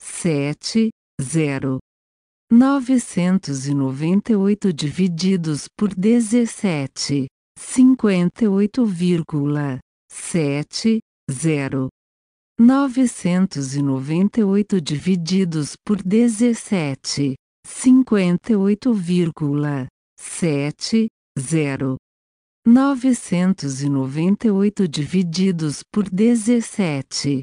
sete, zero. Novecentos e noventa e oito divididos por dezessete, cinquenta e oito vírgula, sete, zero. Novecentos e noventa e oito divididos por dezessete, cinquenta e oito vírgula, sete, zero. Novecentos e noventa e oito divididos por dezessete.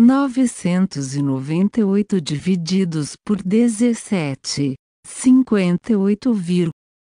998 divididos por 17, 58,58.